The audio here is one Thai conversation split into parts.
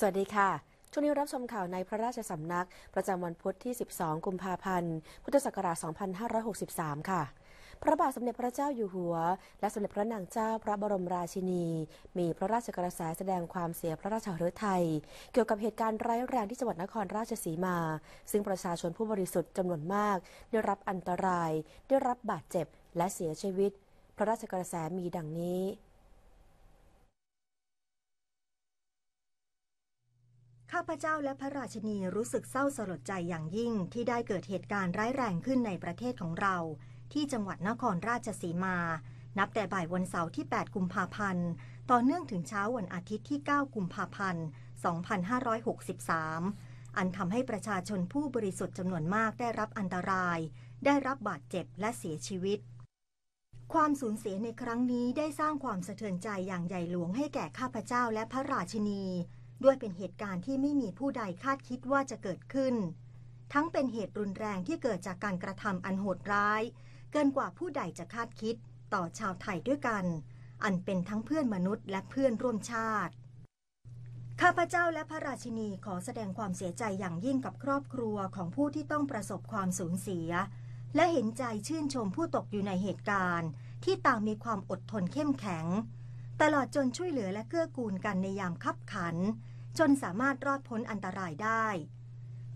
สวัสดีค่ะ ช่วงนี้รับชมข่าวในพระราชสำนัก ประจำวันพุธที่ 12 กุมภาพันธ์ พุทธศักราช 2563 ค่ะ พระบาทสมเด็จพระเจ้าอยู่หัวและสมเด็จพระนางเจ้าพระบรมราชินี มีพระราชกระแสแสดงความเสียพระราชหฤทัยเกี่ยวกับเหตุการณ์ร้ายแรงที่จังหวัดนครราชสีมา ซึ่งประชาชนผู้บริสุทธิ์จำนวนมาก ได้รับอันตราย ได้รับบาดเจ็บและเสียชีวิต พระราชกระแสมีดังนี้ข้าพเจ้าและพระราชนีรู้สึกเศร้าสลดใจอย่างยิ่งที่ได้เกิดเหตุการณ์ร้ายแรงขึ้นในประเทศของเราที่จังหวัดนครราชสีมา นับแต่บ่ายวันเสาร์ที่ 8 กุมภาพันธ์ ต่อเนื่องถึงเช้าวันอาทิตย์ที่ 9 กุมภาพันธ์ 2563 อันทำให้ประชาชนผู้บริสุทธิ์จำนวนมากได้รับอันตราย ได้รับบาดเจ็บและเสียชีวิต ความสูญเสียในครั้งนี้ได้สร้างความสะเทือนใจอย่างใหญ่หลวงให้แก่ข้าพเจ้าและพระราชนีด้วยเป็นเหตุการณ์ที่ไม่มีผู้ใดคาดคิดว่าจะเกิดขึ้น ทั้งเป็นเหตุรุนแรงที่เกิดจากการกระทำอันโหดร้าย เกินกว่าผู้ใดจะคาดคิด ต่อชาวไทยด้วยกัน อันเป็นทั้งเพื่อนมนุษย์และเพื่อนร่วมชาติ ข้าพเจ้าและพระราชินีขอแสดงความเสียใจอย่างยิ่งกับครอบครัวของผู้ที่ต้องประสบความสูญเสีย และเห็นใจชื่นชมผู้ตกอยู่ในเหตุการณ์ ที่ต่างมีความอดทนเข้มแข็งตลอดจนช่วยเหลือและเกื้อกูลกันในยามคับขัน จนสามารถรอดพ้นอันตรายได้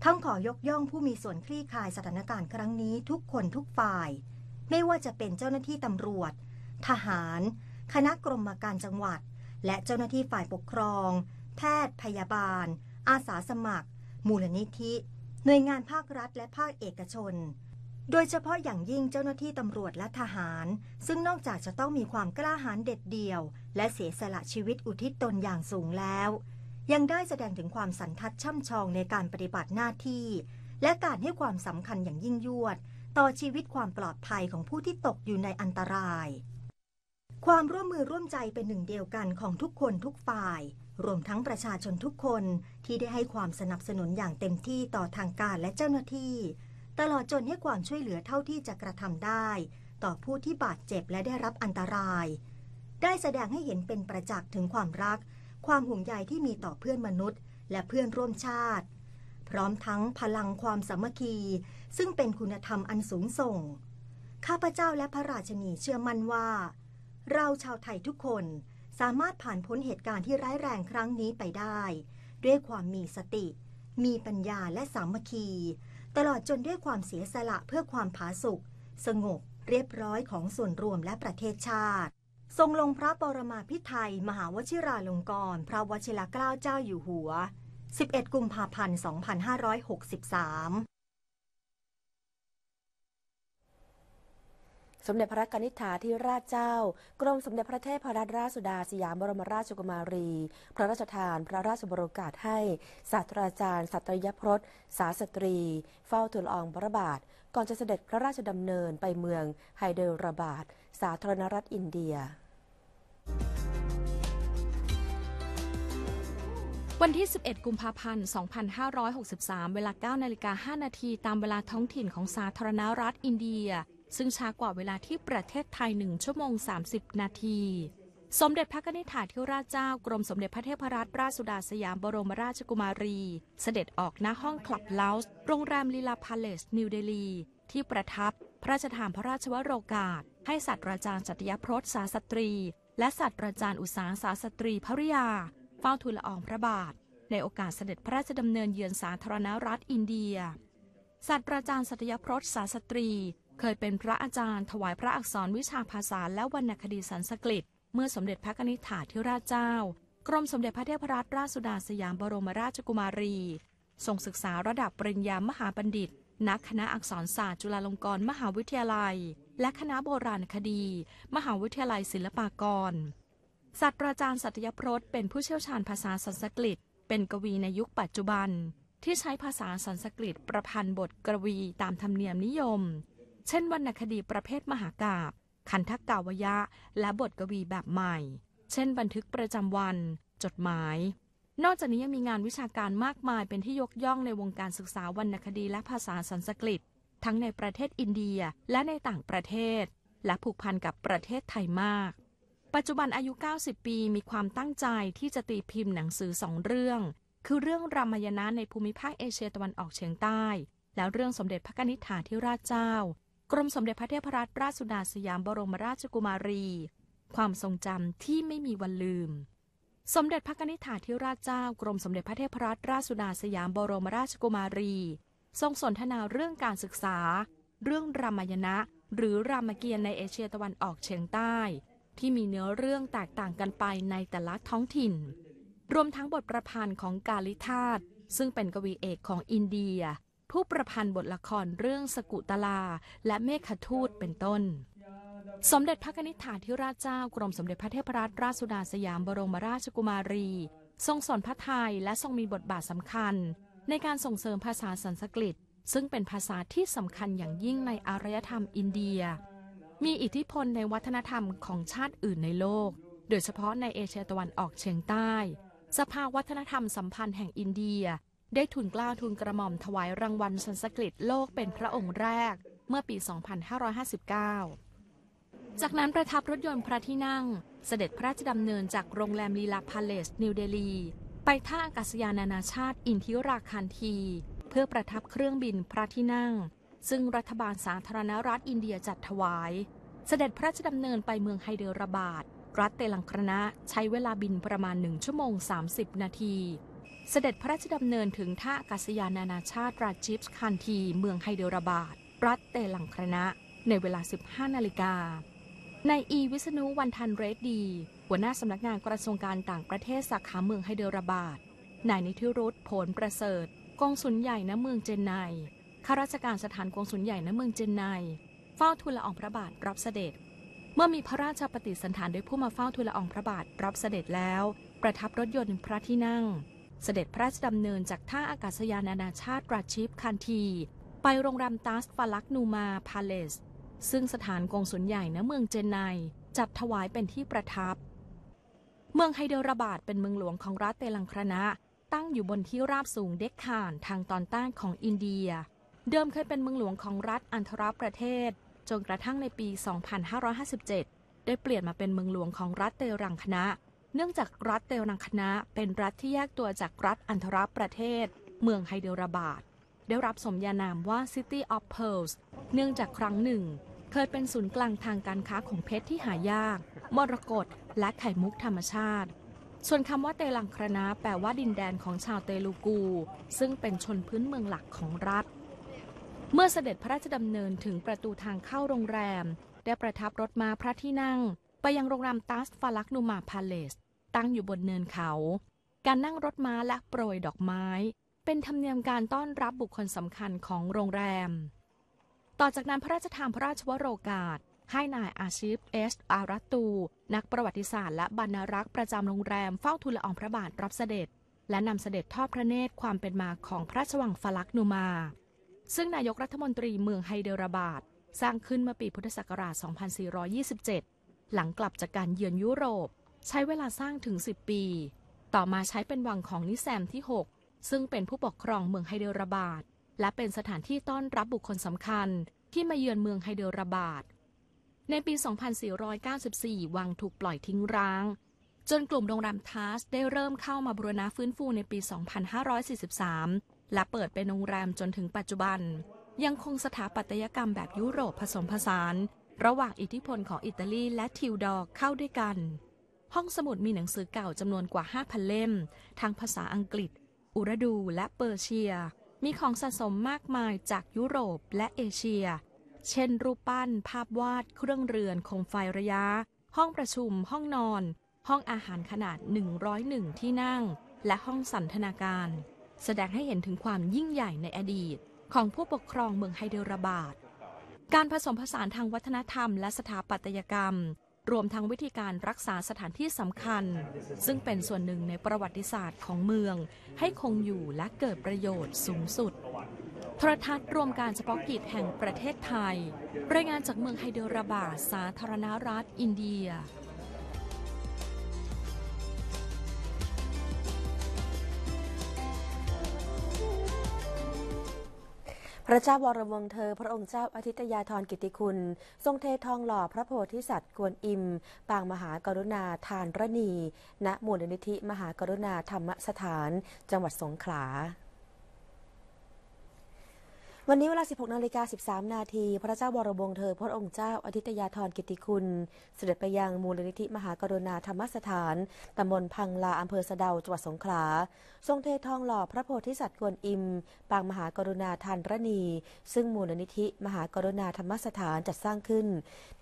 ทั้งขอยกย่องผู้มีส่วนคลี่คลายสถานการณ์ครั้งนี้ ทุกคนทุกฝ่าย ไม่ว่าจะเป็นเจ้าหน้าที่ตำรวจ ทหาร คณะกรมการจังหวัด และเจ้าหน้าที่ฝ่ายปกครอง แพทย์ พยาบาล อาสาสมัคร มูลนิธิ หน่วยงานภาครัฐและภาคเอกชนโดยเฉพาะอย่างยิ่งเจ้าหน้าที่ตำรวจและทหาร ซึ่งนอกจากจะต้องมีความกล้าหาญเด็ดเดี่ยว และเสียสละชีวิตอุทิศตนอย่างสูงแล้ว ยังได้แสดงถึงความสันทัดช่ำชองในการปฏิบัติหน้าที่ และการให้ความสำคัญอย่างยิ่งยวด ต่อชีวิตความปลอดภัยของผู้ที่ตกอยู่ในอันตราย ความร่วมมือร่วมใจเป็นหนึ่งเดียวกันของทุกคนทุกฝ่าย รวมทั้งประชาชนทุกคนที่ได้ให้ความสนับสนุนอย่างเต็มที่ต่อทางการและเจ้าหน้าที่ตลอดจนให้ความช่วยเหลือเท่าที่จะกระทำได้ ต่อผู้ที่บาดเจ็บและได้รับอันตราย ได้แสดงให้เห็นเป็นประจักษ์ถึงความรัก ความห่วงใยที่มีต่อเพื่อนมนุษย์และเพื่อนร่วมชาติ พร้อมทั้งพลังความสามัคคีซึ่งเป็นคุณธรรมอันสูงส่งข้าพเจ้าและพระราชนีเชื่อมั่นว่า เราชาวไทยทุกคนสามารถผ่านพ้นเหตุการณ์ที่ร้ายแรงครั้งนี้ไปได้ ด้วยความมีสติ มีปัญญาและสามัคคีตลอดจนด้วยความเสียสละเพื่อความผาสุก สงบเรียบร้อยของส่วนรวมและประเทศชาติ ทรงลงพระปรมาพิไทยมหาวชิราลงกรณพระวชิรเกล้าเจ้าอยู่หัว 11 กุมภาพันธ์ 2563สมเด็จพระกนิษฐาธิราชเจ้ากรมสมเด็จพระเทพรัตนราชสุดาสยามบรมราชกุมารี พระราชทาน พระราชบรมกาศให้ศาสตราจารย์สัตยพรสสาสตรี เฝ้าทูลอองพระบาท ก่อนจะเสด็จพระราชดำเนินไปเมืองไฮเดรบาดสาธารณรัฐอินเดีย วันที่ 11 กุมภาพันธ์ 2563 เวลา9นาฬิกา5นาทีตามเวลาท้องถิ่นของสาธารณรัฐอินเดียซึ่งช้ากว่าเวลาที่ประเทศไทย1ชั่วโมง30 นาที สมเด็จพระนิธิาทิราชเจ้ากรมสมเด็จพระเทพรัตนราชสุดาสยามบรมราชกุมารี เสด็จออกณห้องคลับเลาส์โรงแรมลีลาพาเลส นิวเดลีที่ประทับพระราชทานพระราชวโรกาสให้ัตวตราจารย์จัตยพรสสาสตรีและัตวตราจารย์อุสาสาสตรี ภริยา เฝ้าทูลละอองพระบาท ในโอกาสเสด็จพระราชดำเนินเยือนสาธารณรัฐอินเดียัตวตราจารย์สัตยพรสสาสตรีเคยเป็นพระอาจารย์ถวายพระอักษรวิชาภาษาและวรรณคดีสันสกฤต เมื่อสมเด็จพระนิธิถาธิราชเจ้า กรมสมเด็จพระเทพรัตนราชสุดาสยามบรมราชกุมารีทรงศึกษาระดับปริญญามหาบัณฑิต นักคณะอักษรศาสตร์ จุฬาลงกรณ์มหาวิทยาลัย และคณะโบราณคดี มหาวิทยาลัยศิลปากรศาสตราจารย์สัตยพรตเป็นผู้เชี่ยวชาญภาษาสันสกฤต เป็นกวีในยุคปัจจุบัน ที่ใช้ภาษาสันสกฤตประพันธ์บทกวี ตามธรรมเนียมนิยมเช่นวรรณคดีประเภทมหากาบคันธกกาวยะและบทกวีแบบใหม่ เช่น บันทึกประจำวัน จดหมาย นอกจากนี้ยังมีงานวิชาการมากมาย เป็นที่ยกย่องในวงการศึกษาวรรณคดีและภาษาสันสกฤต ทั้งในประเทศอินเดียและในต่างประเทศ และผูกพันกับประเทศไทยมาก ปัจจุบันอายุ 90 ปีมีความตั้งใจที่จะตีพิมพ์หนังสือสองเรื่อง คือเรื่องรามยณะในภูมิภาคเอเชียตะวันออกเฉียงใต้ แล้วเรื่องสมเด็จพระนิธิาีิราชเจ้ากรมสมเด็จพระเทพรัตนราชสุดาสยามบรมราชกุมารี ความทรงจำที่ไม่มีวันลืม สมเด็จพระนิธิาธิราชเจ้ากรมสมเด็จพระเทพรัตนราชสุดาสยามบรมราชกุมารี ทรงสนทนาเรื่องการศึกษา เรื่องรามยณะหรือรามเกียรติ์ในเอเชียตะวันออกเฉียงใต้ ที่มีเนื้อเรื่องแตกต่างกันไปในแต่ละท้องถิ่น รวมทั้งบทประพันธ์ของกาลิธาตซึ่งเป็นกวีเอกของอินเดียผู้ประพันธ์บทละครเรื่องสกุตลาและเมฆทูตเป็นต้น สมเด็จพระนิธิถาธิราชเจ้ากรมสมเด็จพระเทพรัตนราชสุดาสยามบรมราชกุมารี ทรงสอนพระไทยและทรงมีบทบาทสำคัญ ในการส่งเสริมภาษาสันสกฤตซึ่งเป็นภาษาที่สำคัญอย่างยิ่งในอารยธรรมอินเดีย มีอิทธิพลในวัฒนธรรมของชาติอื่นในโลก โดยเฉพาะในเอเชียตะวันออกเฉียงใต้ สภาวัฒนธรรมสัมพันธ์แห่งอินเดียได้ทุนกล้าวทุนกระหม่อมถวายรางวัลสันสกฤตโลกเป็นพระองค์แรก เมื่อปี 2559 จากนั้นประทับรถยนต์พระที่นั่งเสด็จพระราชดำเนินจากโรงแรมลีลาพาเลส นิวเดลี ไปท่าอากาศยานานาชาติอินทิราคันที เพื่อประทับเครื่องบินพระที่นั่ง ซึ่งรัฐบาลสาธารณรัฐอินเดียจัดถวาย เสด็จพระราชดำเนินไปเมืองไฮเดรบาดรัฐเตลังคณะใช้เวลาบินประมาณ1ชั่วโมง 30 นาทีเสด็จพระราชดำเนินถึงท่าอากาศยานนานาชาติ ราชิฟส์คันที เมืองไฮเดราบาดรัฐเตลังครณะในเวลา 15นาฬิกา ในอีวิษณุวันทันเรดดี หัวหน้าสำนักงานกระทรวงการต่างประเทศสาขาเมืองไฮเดราบาด นายนิธิรุตผลประเสริฐกองสุนใหญ่ณเมืองเจนไน ข้าราชการสถานกองสุนใหญ่ณเมืองเจนไน เฝ้าทูลละอองพระบาทรับเสด็จ เมื่อมีพระราชปฏิสันถานด้วยผู้มาเฝ้าทูลละอองพระบาทรับเสด็จแล้ว ประทับรถยนต์พระที่นั่งเสด็จพระราชดำเนินจากท่าอากาศยานนานาชาติราชิฟคันที ไปโรงแรมตัสฟาลักนูมาพาเลส ซึ่งสถานกงสุลใหญ่ณเมืองเจนไน จัดถวายเป็นที่ประทับ เมืองไฮเดรบาดเป็นเมืองหลวงของรัฐเตลังครณะ ตั้งอยู่บนที่ราบสูงเด็กขานทางตอนใต้ของอินเดีย เดิมเคยเป็นเมืองหลวงของรัฐอันธรประเทศจนกระทั่งในปี 2557 ได้เปลี่ยนมาเป็นเมืองหลวงของรัฐเตลังคณะเนื่องจากรัฐเตลังคณะ เป็นรัฐที่แยกตัวจากรัฐอันธรประเทศ เมืองไฮเดรบาดได้รับสมญานามว่า City of Pearls เนื่องจากครั้งหนึ่ง เคยเป็นศูนย์กลางทางการค้าของเพชรที่หายาก มรกตและไข่มุกธรรมชาติ ส่วนคำว่าเตลังคณะแปลว่าดินแดนของชาวเตลูกู ซึ่งเป็นชนพื้นเมืองหลักของรัฐ เมื่อเสด็จพระราชดำเนินถึงประตูทางเข้าโรงแรม ได้ประทับรถมาพระที่นั่งไปยังโรงแรมตัสฟาลักนูมาพาเลส ตั้งอยู่บนเนินเขา การนั่งรถม้าและโปรยดอกไม้ เป็นธรรมเนียมการต้อนรับบุคคลสำคัญของโรงแรม ต่อจากนั้นพระราชทานพระราชวโรกาส ให้นายอาชิฟเอส อารัตู นักประวัติศาสตร์และบรรณรักษ์ประจำโรงแรมเฝ้าทูลละอองพระบาทรับเสด็จ และนำเสด็จทอดพระเนตรความเป็นมาของพระราชวังฟาลักนูมา ซึ่งนายกรัฐมนตรีเมืองไฮเดรบาดสร้างขึ้นเมื่อปีพุทธศักราช 2427หลังกลับจากการเยือนยุโรปใช้เวลาสร้างถึง 10 ปี ต่อมาใช้เป็นวังของนิแซมที่ 6 ซึ่งเป็นผู้ปกครองเมืองไฮเดรบาดและเป็นสถานที่ต้อนรับบุคคลสำคัญที่มาเยือนเมืองไฮเดรบาดในปี 2494 วังถูกปล่อยทิ้งร้าง จนกลุ่มโรงแรมทัสได้เริ่มเข้ามาบูรณะฟื้นฟูในปี 2543 และเปิดเป็นโรงแรมจนถึงปัจจุบัน ยังคงสถาปัตยกรรมแบบยุโรปผสมผสานระหว่างอิทธิพลของอิตาลีและทิวดอร์เข้าด้วยกัน ห้องสมุดมีหนังสือเก่าจำนวนกว่า 5,000 เล่ม ทางภาษาอังกฤษ อุรดูและเปอร์เซีย มีของสะสมมากมายจากยุโรปและเอเชีย เช่นรูปปั้น ภาพวาด เครื่องเรือนโคมไฟระยะ ห้องประชุม ห้องนอน ห้องอาหารขนาด 101 ที่นั่ง และห้องสันทนาการ แสดงให้เห็นถึงความยิ่งใหญ่ในอดีต ของผู้ปกครองเมืองไฮเดรบาดการผสมผสานทางวัฒนธรรมและสถาปัตยกรรม รวมทั้งวิธีการรักษาสถานที่สำคัญ ซึ่งเป็นส่วนหนึ่งในประวัติศาสตร์ของเมือง ให้คงอยู่และเกิดประโยชน์สูงสุดโทรทัศน์รวมการเฉพาะกิจแห่งประเทศไทย รายงานจากเมืองไฮเดรบาดสาธารณรัฐอินเดียพระเจ้าวรวงเธอพระองค์เจ้าอาทิตยาธรกิติคุณ ทรงเททองหล่อพระโพธิสัตว์กวนอิมปางมหากรุณาทานรณีณมูลนิธิมหากรุณาธรรมสถาน จังหวัดสงขลาวันนี้เวลา 16นาฬิกา13 นาที พระเจ้าบรวงเธอพระองค์เจ้าอธิตยาธรกิติคุณเสด็จไปยังมูลนิธิมหากรุณาธรรมสถาน ตำบลพังลาอำเภอสะเดาจังหวัดสงขลา ทรงเททองหล่อพระโพธิสัตว์กวนอิม ปางมหากรุณาทานรณี ซึ่งมูลนิธิมหากรุณาธรรมสถานจัดสร้างขึ้น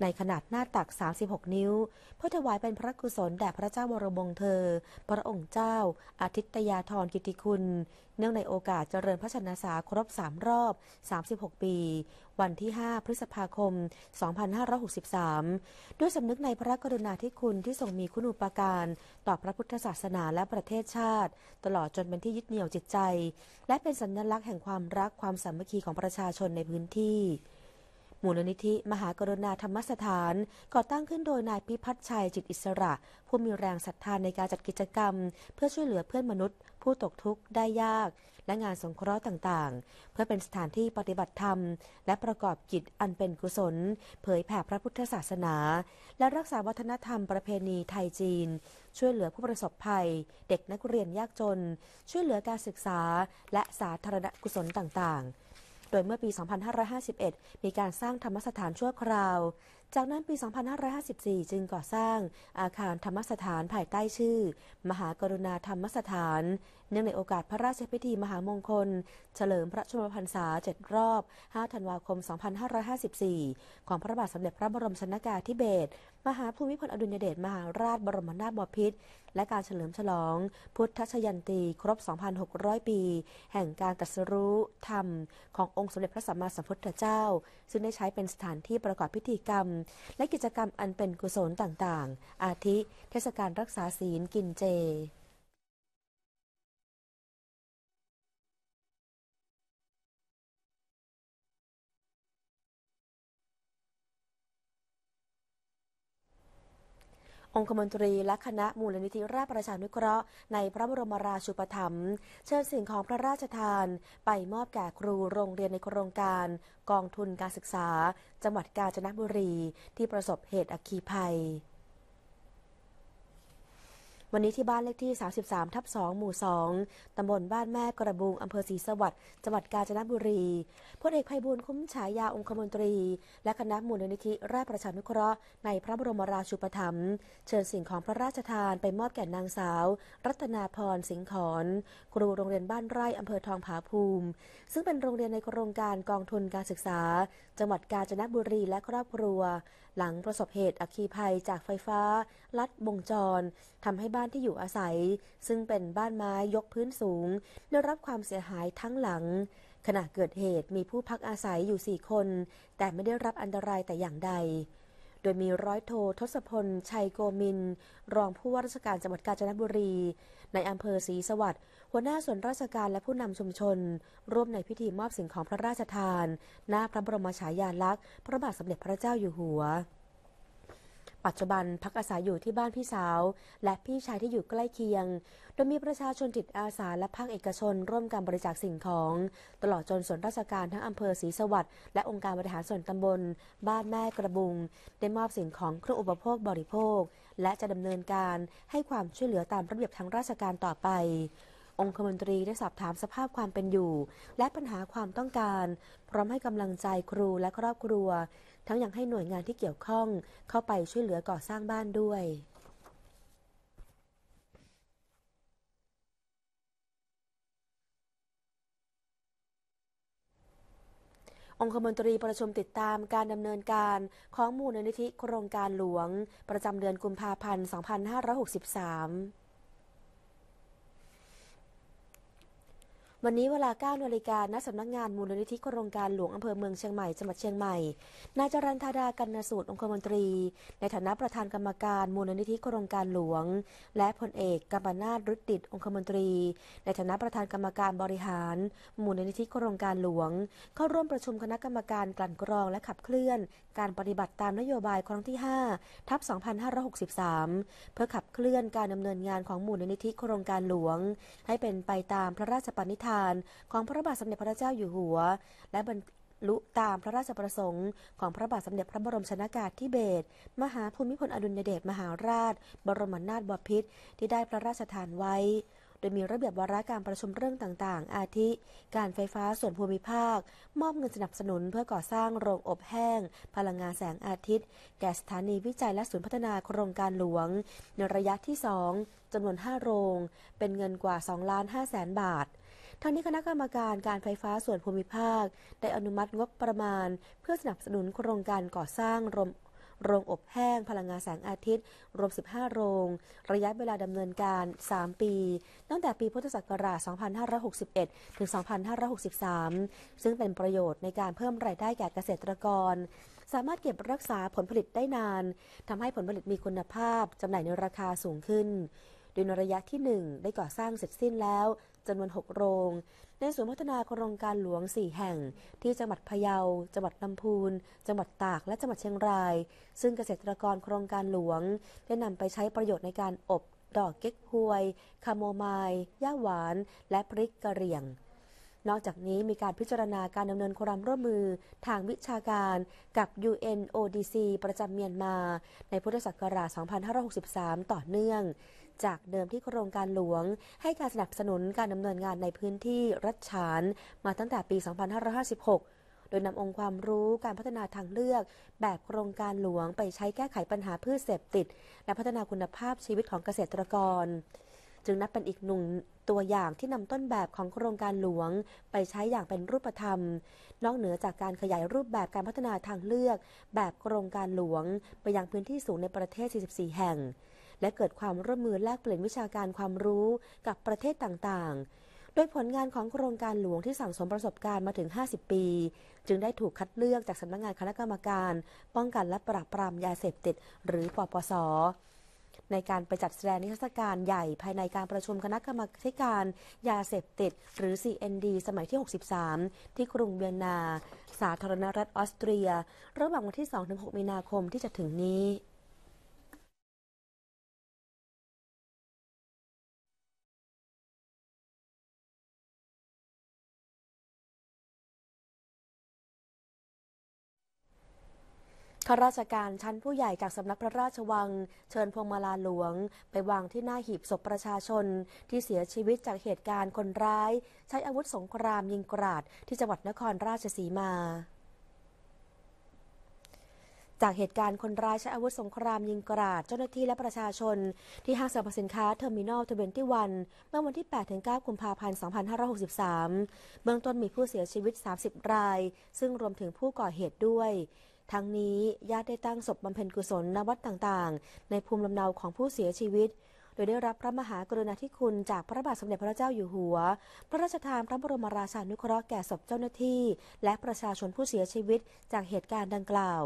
ในขนาดหน้าตัก 36 นิ้ว เพื่อถวายเป็นพระกุศลแด่พระเจ้าบรวงเธอ พระองค์เจ้าอาทิตยาธรกิติคุณเนื่องในโอกาสเจริญพระชนสาครบ 3 รอบ 36 ปี วันที่ 5 พฤษภาคม 2563 ด้วยสำนึกในพระกรุณาธิคุณที่ทรงมีคุณูปการ ต่อพระพุทธศาสนาและประเทศชาติ ตลอดจนเป็นที่ยึดเหนี่ยวจิตใจ และเป็นสัญลักษณ์แห่งความรักความสามัคคีของประชาชนในพื้นที่มูลนิธิมหากรุณาธรรมสถานก่อตั้งขึ้นโดยนายพิพัฒน์ชัยจิตอิสระ ผู้มีแรงศรัทธานในการจัดกิจกรรม เพื่อช่วยเหลือเพื่อนมนุษย์ ผู้ตกทุกข์ได้ยาก และงานสงเคราะห์ต่างๆ เพื่อเป็นสถานที่ปฏิบัติธรรม และประกอบกิจอันเป็นกุศล เผยแผ่พระพุทธศาสนา และรักษาวัฒนธรรมประเพณีไทยจีน ช่วยเหลือผู้ประสบภัย เด็กนักเรียนยากจน ช่วยเหลือการศึกษาและสาธารณกุศลต่างๆโดยเมื่อปี 2551 มีการสร้างธรรมสถานชั่วคราว จากนั้นปี 2554 จึงก่อสร้างอาคารธรรมสถานภายใต้ชื่อ มหากรุณาธรรมสถาน เนื่องในโอกาสพระราชพิธีมหามงคล เฉลิมพระชนมพรรษา 7 รอบ 5 ธันวาคม 2554 ของพระบาทสมเด็จพระบรมชนากาธิเบศรมหาภูมิพลอดุลยเดชมหาราชบรมนาถบพิตรและการเฉลิมฉลอง พุทธชยันตี ครบ 2,600 ปี แห่งการตรัสรู้ธรรมขององค์สมเด็จพระสัมมาสัมพุทธเจ้า ซึ่งได้ใช้เป็นสถานที่ประกอบพิธีกรรม และกิจกรรมอันเป็นกุศลต่าง ๆ อาทิเทศกาลรักษาศีลกินเจองคมนตรีและคณะมูลนิธิราชประชานุเคราะห์ในพระบรมราชูปถัมภ์เชิญสิ่งของพระราชทานไปมอบแก่ครูโรงเรียนในโครงการกองทุนการศึกษาจังหวัดกาญจนบุรี ที่ประสบเหตุอัคคีภัยวันนี้ที่บ้านเลขที่ 33 ทับ 2 หมู่ 2 ตำบลบ้านแม่กระบุง อำเภอศรีสวัสดิ์ จังหวัดกาญจนบุรี พลเอกไพบูลคุ้มฉายาองคมนตรี และคณะมูลนิธิราชประชานุเคราะห์ในพระบรมราชูปถัมภ์เชิญสิ่งของพระราชทานไปมอบแก่นางสาว รัตนาพรสิงห์ขอน ครูโรงเรียนบ้านไร่ อำเภอทองผาภูมิ ซึ่งเป็นโรงเรียนในโครงการกองทุนการศึกษาจังหวัดกาญจนบุรีและครอบครัว หลังประสบเหตุอัคคีภัยจากไฟฟ้า ลัดวงจรทำให้บ้านบ้านที่อยู่อาศัยซึ่งเป็นบ้านไม้ยกพื้นสูง ได้รับความเสียหายทั้งหลัง ขณะเกิดเหตุมีผู้พักอาศัยอยู่สี่คน แต่ไม่ได้รับอันตรายแต่อย่างใด โดยมีร้อยโท ทศพล ชัยโกมิน รองผู้ว่าราชการจังหวัดกาญจนบุรี ในอำเภอศรีสวัสดิ์หัวหน้าส่วนราชการและผู้นำชุมชน ร่วมในพิธีมอบสิ่งของพระราชทานหน้าพระบรมฉายาลักษณ์พระบาทสมเด็จพระเจ้าอยู่หัวปัจจุบันพักอาศัยอยู่ที่บ้านพี่สาว และพี่ชายที่อยู่ใกล้เคียง โดยมีประชาชนจิตอาสาและภาคเอกชน ร่วมกันบริจาคสิ่งของ ตลอดจนส่วนราชการทั้งอำเภอศรีสวัสดิ์และองค์การบริหารส่วนตำบล บ้านแม่กระบุง ได้มอบสิ่งของเครื่องอุปโภคบริโภค และจะดำเนินการให้ความช่วยเหลือตามระเบียบทางราชการต่อไป องคมนตรีได้สอบถามสภาพความเป็นอยู่ และปัญหาความต้องการพร้อมให้กำลังใจครูและครอบครัวทั้งยังให้หน่วยงานที่เกี่ยวข้องเข้าไปช่วยเหลือก่อสร้างบ้านด้วย องคมนตรีประชุมติดตามการดำเนินการของมูลนิธิโครงการหลวง ประจำเดือนกุมภาพันธ์ 2563วันนี้เวลา9นาฬิกาณสำนักงานมูลนิธิโครงการหลวง อำเภอเมืองเชียงใหม่ จังหวัดเชียงใหม่ นายจรันธาดา กันนสูตร องคมนตรี ในฐานะประธานกรรมการมูลนิธิโครงการหลวง และพลเอกกบมปนาตรุติดองคมนตรี ในฐานะประธานกรรมการบริหารมูลนิธิโครงการหลวง เข้าร่วมประชุมคณะกรรมการกลั่นกรองและขับเคลื่อน การปฏิบัติตามนโยบายครั้งที่ 5 ทับ2563 เพื่อขับเคลื่อนการดำเนินงานของมูลนิธิโครงการหลวง ให้เป็นไปตามพระราชปณิธานานของพระบาทสมเด็จพระเจ้าอยู่หัว และบรรลุตามพระราชประสงค์ ของพระบาทสมเด็จพระบรมชนากาธิเบศรมหาภูมิพลอดุลยเดชมหาราช บรมนาถบพิตรที่ได้พระราชทานไว้ โดยมีระเบียบวาระการประชุมเรื่องต่างๆ อาทิ การไฟฟ้าส่วนภูมิภาค มอบเงินสนับสนุนเพื่อก่อสร้างโรงอบแห้ง พลังงานแสงอาทิตย์ แก่สถานีวิจัยและศูนย์พัฒนาโครงการหลวงในระยะที่ 2จำนวน 5 โรง เป็นเงินกว่า2ล้าน5แสนบาททางนี้คณะกรรมการการไฟฟ้าส่วนภูมิภาค ได้อนุมัติงบประมาณ เพื่อสนับสนุนโครงการก่อสร้างโรงโรงอบแห้ง พลังงานแสงอาทิตย์ รวม 15 โรง ระยะเวลาดำเนินการ 3 ปี ตั้งแต่ปีพุทธศักราช 2561 ถึง 2563 ซึ่งเป็นประโยชน์ในการเพิ่มรายได้แก่เกษตรกร สามารถเก็บรักษาผลผลิตได้นานทำให้ผลผลิตมีคุณภาพจำหน่ายในราคาสูงขึ้นโดยในระยะที่ 1 ได้ก่อสร้างเสร็จสิ้นแล้วจำนวน6 โรง ในศูนย์พัฒนาโครงการหลวง 4 แห่ง ที่จังหวัดพะเยา จังหวัดลำพูน จังหวัดตาก และจังหวัดเชียงราย ซึ่งเกษตรกรโครงการหลวง ได้นำไปใช้ประโยชน์ในการอบ ดอกเก๊กฮวย คาโมไมล์ย่าหวาน และพริกกระเหรี่ยง นอกจากนี้มีการพิจารณาการดำเนินความร่วมมือทางวิชาการ กับ UNODC ประจำเมียนมา ในพุทธศักราช 2563 ต่อเนื่องจากเดิมที่โครงการหลวง ให้การสนับสนุนการดำเนินงานในพื้นที่รัฐฉาน มาตั้งแต่ปี 2556 โดยนำองค์ความรู้การพัฒนาทางเลือก แบบโครงการหลวงไปใช้แก้ไขปัญหาพืชเสพติด และพัฒนาคุณภาพชีวิตของเกษตรกร จึงนับเป็นอีกหนึ่งตัวอย่างที่นำต้นแบบของโครงการหลวงไปใช้อย่างเป็นรูปธรรม นอกเหนือจากการขยายรูปแบบการพัฒนาทางเลือก แบบโครงการหลวงไปยังพื้นที่สูงในประเทศ 44 แห่งและเกิดความร่วมมือแลกเปลี่ยนวิชาการความรู้กับประเทศต่างๆ โดยผลงานของโครงการหลวงที่สั่งสมประสบการณ์มาถึง 50 ปี จึงได้ถูกคัดเลือกจากสำนักงงานคณะกรรมการป้องกันและปราบปรามยาเสพติด หรือปปส ในการไปจัดแสดงนิทรรศการใหญ่ภายในการประชุมคณะกรรมการยาเสพติดหรือ CND สมัยที่ 63 ที่กรุงเวียนนา สาธารณรัฐออสเตรีย ระหว่างวันที่ 2-6มีนาคมที่จะถึงนี้ข้าราชการชั้นผู้ใหญ่จากสำนักพระราชวัง เชิญพวงมาลาหลวง ไปวางที่หน้าหีบศพประชาชน ที่เสียชีวิตจากเหตุการณ์คนร้าย ใช้อาวุธสงครามยิงกราดที่จังหวัดนครราชสีมา จากเหตุการณ์คนร้ายใช้อาวุธสงครามยิงกราดเจ้าหน้าที่และประชาชน ที่ห้างสรรพสินค้าเทอร์มินอลทเวนตี้วันเมื่อวันที่ 8-9กุมภาพันธ์ 2563เบื้องต้นมีผู้เสียชีวิต 30 ราย ซึ่งรวมถึงผู้ก่อเหตุด้วยทั้งนี้ญาติได้ตั้งศพบำเพ็ญกุศลณวัดต่างๆ ในภูมิลำเนาของผู้เสียชีวิต โดยได้รับพระมหากรุณาธิคุณจากพระบาทสมเด็จพระเจ้าอยู่หัว พระราชทานพระบรมราชานุเคราะห์แก่ศพเจ้าหน้าที่และประชาชนผู้เสียชีวิตจากเหตุการณ์ดังกล่าว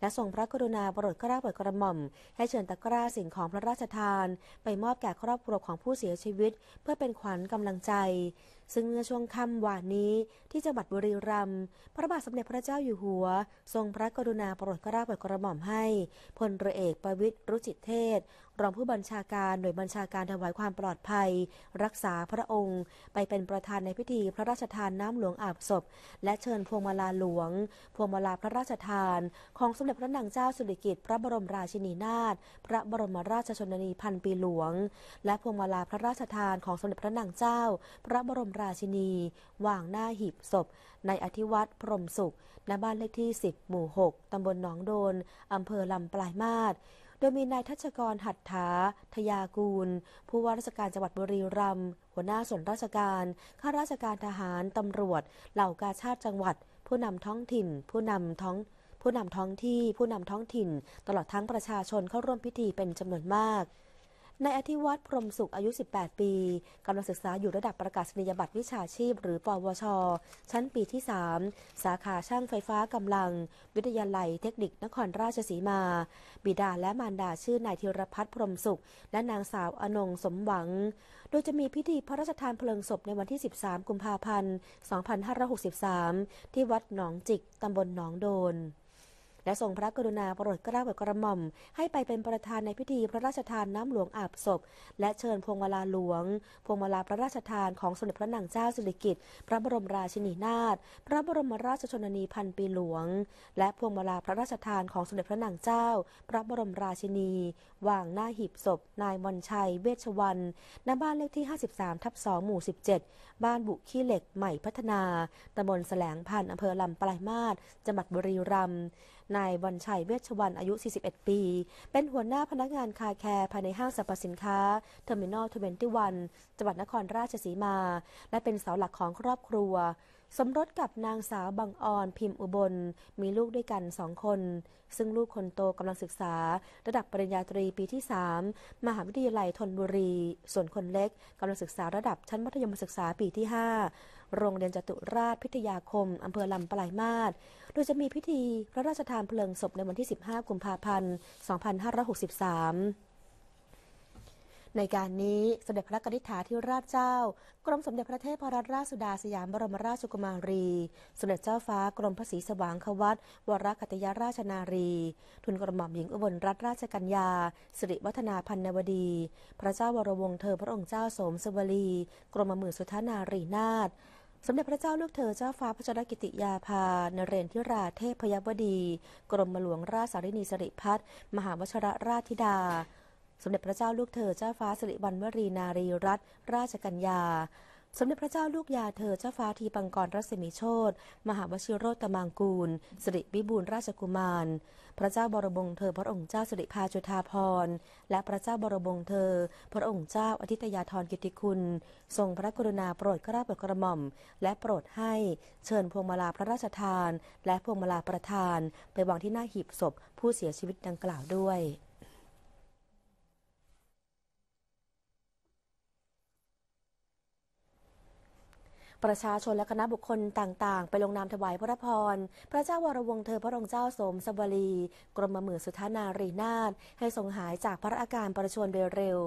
และส่งพระกรุณาโปรดกะ้าโปรดกระหม่อมให้เชิญตะกร้าสิ่งของพระราชทานไปมอบแก่ครอบครัวของผู้เสียชีวิต เพื่อเป็นขวัญกำลังใจซึ่งเมื่อช่วงค่ำวานนี้ที่จังหวัดบุรีรัมย์พระบาทสมเด็จพระเจ้าอยู่หัว ทรงพระกรุณาโปรดเกล้าโปรดกระหม่อมให้ พลเรือเอกประวิตรรุจิตเทศรองผู้บัญชาการหน่วยบัญชาการถวายความปลอดภัย รักษาพระองค์ ไปเป็นประธานในพิธีพระราชทานน้ำหลวงอาบศพ และเชิญพวงมาลาหลวง พวงมาลาพระราชทานของสมเด็จพระนางเจ้าสุริกิติ์พระบรมราชินีนาถพระบรมราชชนนีพันปีหลวง และพวงมาลาพระราชทานของสมเด็จพระนางเจ้า พระบรมราชินีวางหน้าหีบศพ ในอธิวัตรพรมสุขณบ้านเลขที่10 หมู่ 6 ตำบลหนองโดนอำเภอลำปลายมาศดยมีนายทัชกรหัตถาทยากูล ผู้ว่าราชการจังหวัดบุรีรัมย์หัวหน้าส่วนราชการ ข้าราชการทหารตำรวจ เหล่ากาชาติจังหวัด ผู้นำท้องถิ่น ผู้นำท้อง ผู้นำท้องที่ ผู้นำท้องถิ่น ตลอดทั้งประชาชนเข้าร่วมพิธีเป็นจำนวนมากนายอธิวัตรพรมสุข อายุ 18 ปี กำลังศึกษาอยู่ระดับประกาศนียบัตรวิชาชีพ หรือ ปวช ชั้นปีที่ 3 สาขาช่างไฟฟ้ากำลัง วิทยาลัยเทคนิคนครราชสีมา บิดาและมารดาชื่อ นายธีรพัฒน์พรมสุข และนางสาวอนงสมหวัง โดยจะมีพิธีพระราชทานเพลิงศพในวันที่ 13 กุมภาพันธ์ 2563 ที่วัดหนองจิก ตำบลหนองโดนและทรงพระกรุณาโปรดเกล้าโปรดกระหม่อมให้ไปเป็นประธานในพิธีพระราชทาน น้ำหลวงอาบศพ และเชิญพวงมาลาหลวง พวงมาลาพระราชทานของสมเด็จพระนางเจ้าสิริกิติ์พระบรมราชินีนาถพระบรมราชชนนีพันปีหลวง และพวงมาลาพระราชทานของสมเด็จพระนางเจ้า พระบรมราชินีวางหน้าหีบศพ นายมนชัย เวชวันณบ้านเลขที่53ทับ2หมู่17บ้านบุขี้เหล็กใหม่พัฒนาตำบลแสลงพันธ์อำเภอลำปลายมาศจังหวัดบุรีรัมย์นายวันชัยเวชวันอายุ 41 ปี เป็นหัวหน้าพนักงานคาแคร์ภายในห้างสรรพสินค้าเทอร์มินอลทเวนตี้วันจังหวัดนครราชสีมา และเป็นเสาหลักของครอบครัว สมรสกับนางสาวบังออน พิมพ์อุบล มีลูกด้วยกันสองคน ซึ่งลูกคนโตกำลังศึกษา ระดับปริญญาตรีปีที่ 3 มหาวิทยาลัยธนบุรี ส่วนคนเล็กกำลังศึกษาระดับชั้นมัธยมศึกษาปีที่5โรงเรียนจตุราชพิทยาคม อำเภอลำปลายมาศ โดยจะมีพิธี พระราชทานเพลิงศพในวันที่ 15 กุมภาพันธ์ 2563 ในการนี้สมเด็จพระกนิษฐาธิราชเจ้า กรมสมเด็จพระเทพรัตนราชสุดาสยามบรมราชกุมารี สมเด็จเจ้าฟ้า กรมพระศรีสว่างควัตวรคัตยาราชนารีทุนกระหม่อมหญิงอุบลรัตนราชกัญญาสิริวัฒนาพันนวดี พระเจ้าวรวงศ์เธอพระองค์เจ้าสมสวลีกรมหมื่นสุทนารีนาถสมเด็จพระเจ้าลูกเธอเจ้าฟ้าพระชนกิติยาภานเรนทิราเทพพยวดี กรมหลวงราชสารินีสิริพัฒน์มหาวชรราชธิดา สมเด็จพระเจ้าลูกเธอเจ้าฟ้าสิริวัณวรีนารีรัตนราชกัญญาสมเด็จพระเจ้าลูกยาเธอเจ้าฟ้าทีปังกรรัศมีโชตมหาวชิโรตมังกูลสิริวิบูลราชกุมาร พระเจ้าบรบงเธอพระองค์เจ้าสิริพาจุธาภรณ์ และพระเจ้าบรบงเธอ พระองค์เจ้าอธิตยาธรกิติคุณ ทรงพระกรุณาโปรดกราบกระหม่อม และโปรดให้เชิญพวงมาลาพระราชทาน และพวงมาลาประธานไปวางที่หน้าหีบศพผู้เสียชีวิตดังกล่าวด้วยประชาชนและคณะบุคคลต่างๆ ไปลงนามถวายพระพร พระเจ้าวรวงเธอพระองค์เจ้าสมสวรีกรมมือสุทานารีนาถให้ทรงหายจากพระอาการประชวรเร็ว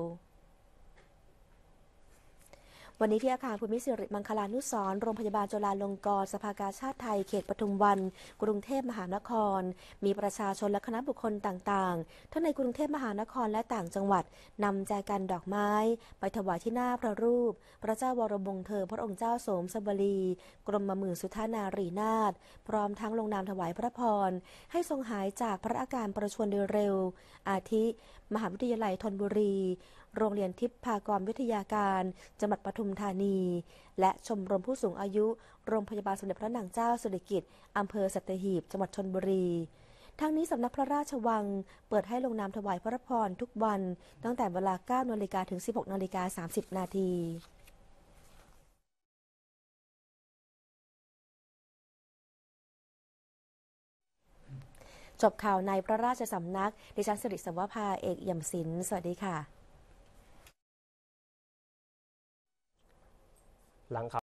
วันนี้ที่อาคารภูมิสิริมังคลานุสร โรงพยาบาลจุฬาลงกรณ์สภากาชาติไทย เขตปทุมวัน กรุงเทพมหานคร มีประชาชนและคณะบุคคลต่างๆ ทั้งในกรุงเทพมหานครและต่างจังหวัดนำแจกันดอกไม้ ไปถวายที่หน้าพระรูป พระเจ้าวรบงเธอพระองค์เจ้าโสมสบรี กรมหมื่นสุทานารีนาถพร้อมทั้งลงนามถวายพระพร ให้ทรงหายจากพระอาการประชวรโดยเร็ว อาทิ มหาวิทยาลัยธนบุรีโรงเรียนทิพพากรวิทยาการจังหวัดปทุมธานี และชมรมผู้สูงอายุ โรงพยาบาลสมเด็จพระนางเจ้าสุริกิติ์อำเภอสัตหีบ จังหวัดชนบุรี ทั้งนี้สำนักพระราชวัง เปิดให้ลงนามถวายพระพรทุกวันตั้งแต่เวลา 9นาฬิกาถึง 16นาฬิกา30 นาที จบข่าวในพระราชสำนัก ดิฉันสิริสวัภาเอกเอี่ยมศิลป์สวัสดีค่ะหลังเขา